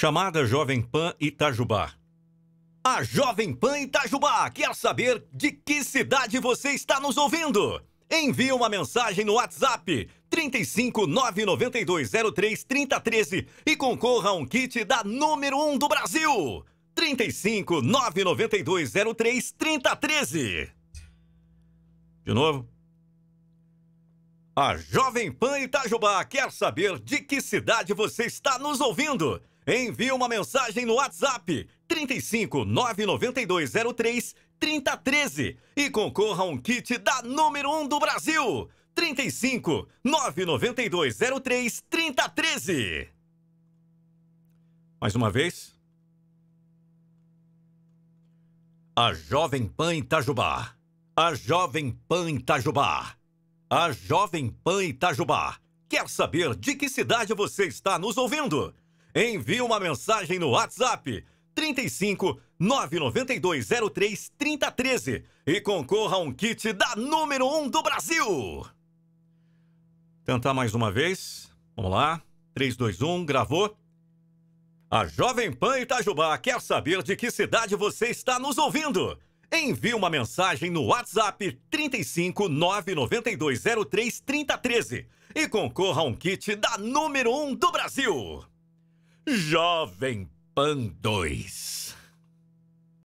chamada Jovem Pan Itajubá. A Jovem Pan Itajubá quer saber de que cidade você está nos ouvindo. Envie uma mensagem no WhatsApp 35992033013 3013 e concorra a um kit da número 1 do Brasil. 35992033013. 3013. De novo. A Jovem Pan Itajubá quer saber de que cidade você está nos ouvindo. Envie uma mensagem no WhatsApp 35 99203 3013 e concorra a um kit da número 1 um do Brasil. 35 99203 3013. Mais uma vez. A Jovem Pan Itajubá. A Jovem Pan Itajubá. A Jovem Pan Itajubá. Quer saber de que cidade você está nos ouvindo? Envie uma mensagem no WhatsApp 35 992 3013 e concorra a um kit da número 1 um do Brasil. Tentar mais uma vez. Vamos lá. 3, 2, 1, gravou. A Jovem Pan Itajubá quer saber de que cidade você está nos ouvindo. Envie uma mensagem no WhatsApp 35 992 3013 e concorra a um kit da número 1 um do Brasil. Jovem Pan 2.